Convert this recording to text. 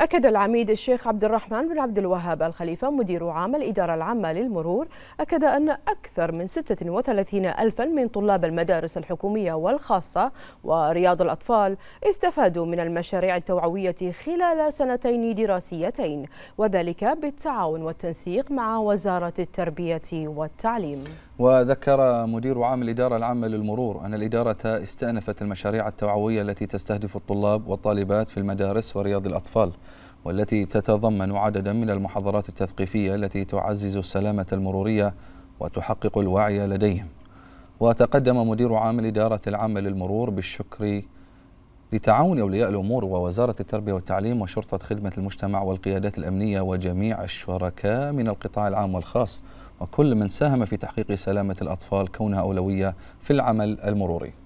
أكد العميد الشيخ عبد الرحمن بن عبد الوهاب الخليفة مدير عام الإدارة العامة للمرور أكد أن أكثر من 36 ألفا من طلاب المدارس الحكومية والخاصة ورياض الأطفال استفادوا من المشاريع التوعوية خلال سنتين دراسيتين وذلك بالتعاون والتنسيق مع وزارة التربية والتعليم وذكر مدير عام الإدارة العامة للمرور أن الإدارة استأنفت المشاريع التوعوية التي تستهدف الطلاب والطالبات في المدارس ورياض الأطفال والتي تتضمن عددا من المحاضرات التثقيفية التي تعزز السلامة المرورية وتحقق الوعي لديهم وتقدم مدير عام الإدارة العامة للمرور بالشكر لتعاون أولياء الأمور ووزارة التربية والتعليم وشرطة خدمة المجتمع والقيادات الأمنية وجميع الشركاء من القطاع العام والخاص وكل من ساهم في تحقيق سلامة الأطفال كونها أولوية في العمل المروري